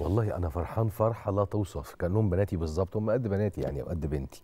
والله انا فرحان فرحه لا توصف كانهم بناتي بالظبط هم قد بناتي يعني قد بنتي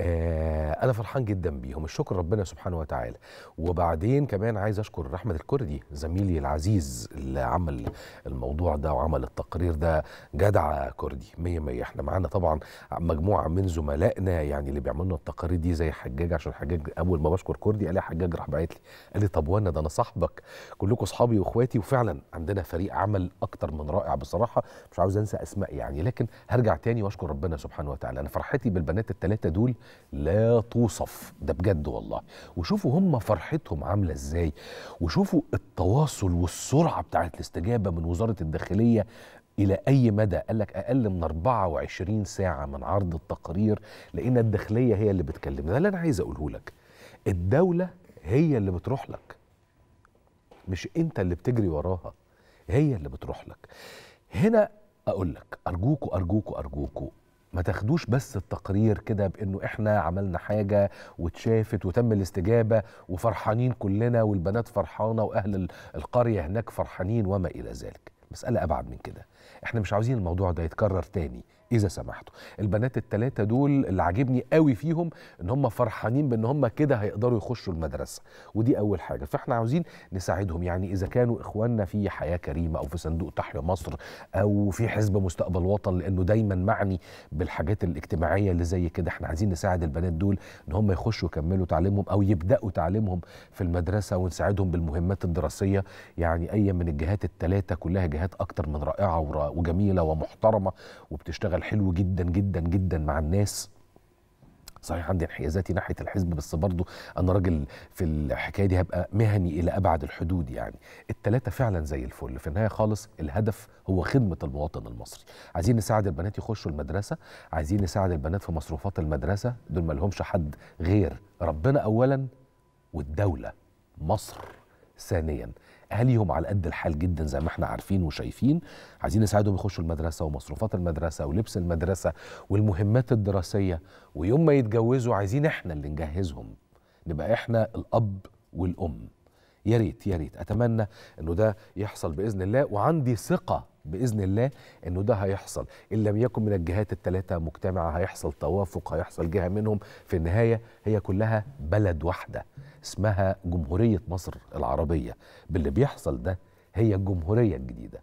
آه انا فرحان جدا بيهم الشكر ربنا سبحانه وتعالى وبعدين كمان عايز اشكر احمد الكردي زميلي العزيز اللي عمل الموضوع ده وعمل التقرير ده جدع كردي مية مية احنا معانا طبعا مجموعه من زملائنا يعني اللي بيعملوا لنا التقارير دي زي حجاج عشان حجاج اول ما بشكر كردي قال لي حجاج راح بعت لي قال لي طب وانا ده انا صاحبك كلكم اصحابي واخواتي وفعلا عندنا فريق عمل اكتر من رائع بصراحه مش عاوز انسى اسماء يعني لكن هرجع تاني واشكر ربنا سبحانه وتعالى انا فرحتي بالبنات الثلاثه دول لا توصف ده بجد والله وشوفوا هم فرحتهم عامله ازاي وشوفوا التواصل والسرعه بتاعت الاستجابه من وزاره الداخليه إلى أي مدى؟ قال لك أقل من 24 ساعة من عرض التقرير لأن الداخلية هي اللي بتكلمنا، ده اللي أنا عايز أقوله لك. الدولة هي اللي بتروح لك. مش أنت اللي بتجري وراها، هي اللي بتروح لك. هنا اقول لك ارجوكوا ارجوكوا ارجوكوا ما تاخدوش بس التقرير كده بانه احنا عملنا حاجه واتشافت وتم الاستجابه وفرحانين كلنا والبنات فرحانه واهل القريه هناك فرحانين وما الى ذلك المساله ابعد من كده احنا مش عاوزين الموضوع ده يتكرر تاني اذا سمحتوا البنات الثلاثه دول اللي عاجبني قوي فيهم ان هم فرحانين بان هم كده هيقدروا يخشوا المدرسه ودي اول حاجه فاحنا عاوزين نساعدهم يعني اذا كانوا اخواننا في حياه كريمه او في صندوق تحيا مصر او في حزب مستقبل وطن لانه دايما معني بالحاجات الاجتماعيه اللي زي كده احنا عايزين نساعد البنات دول ان هم يخشوا يكملوا تعليمهم او يبداوا تعليمهم في المدرسه ونساعدهم بالمهمات الدراسيه يعني اي من الجهات الثلاثه كلها جهات اكتر من رائعه وجميله ومحترمه وبتشتغل بيشتغل حلو جدا جدا جدا مع الناس صحيح عندي انحيازاتي ناحيه الحزب بس برضه انا راجل في الحكايه دي هبقى مهني الى ابعد الحدود يعني التلاته فعلا زي الفل في النهايه خالص الهدف هو خدمه المواطن المصري عايزين نساعد البنات يخشوا المدرسه عايزين نساعد البنات في مصروفات المدرسه دول ما لهمش حد غير ربنا اولا والدوله مصر ثانيا اهاليهم على قد الحال جدا زي ما احنا عارفين وشايفين عايزين نساعدهم يخشوا المدرسه ومصروفات المدرسه ولبس المدرسه والمهمات الدراسيه ويوم ما يتجوزوا عايزين احنا اللي نجهزهم نبقى احنا الاب والام يا ريت يا ريت اتمنى انه ده يحصل باذن الله وعندي ثقه باذن الله انه ده هيحصل ان لم يكن من الجهات الثلاثه مجتمعه هيحصل توافق هيحصل جهه منهم في النهايه هي كلها بلد واحده اسمها جمهوريه مصر العربيه باللي بيحصل ده هي الجمهوريه الجديده